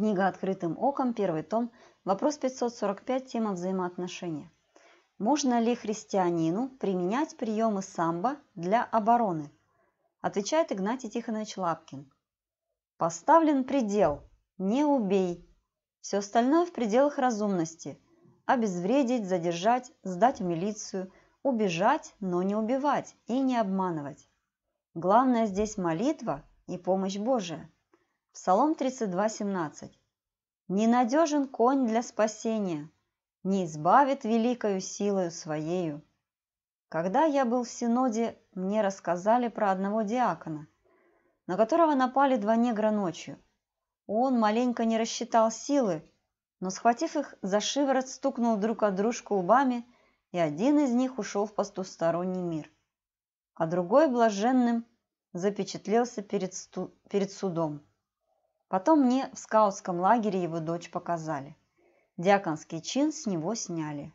Книга «Открытым оком», первый том, вопрос 545, тема взаимоотношения. Можно ли христианину применять приемы самбо для обороны? Отвечает Игнатий Тихонович Лапкин. Поставлен предел, не убей. Все остальное в пределах разумности. Обезвредить, задержать, сдать в милицию, убежать, но не убивать и не обманывать. Главное здесь молитва и помощь Божия – Псалом 32:17. «Ненадежен конь для спасения, не избавит великою силою своею». Когда я был в Синоде, мне рассказали про одного диакона, на которого напали два негра ночью. Он маленько не рассчитал силы, но, схватив их за шиворот, стукнул друг от дружку лбами, и один из них ушел в пастусторонний мир, а другой блаженным запечатлелся перед, перед судом. Потом мне в скаутском лагере его дочь показали. Диаконский чин с него сняли.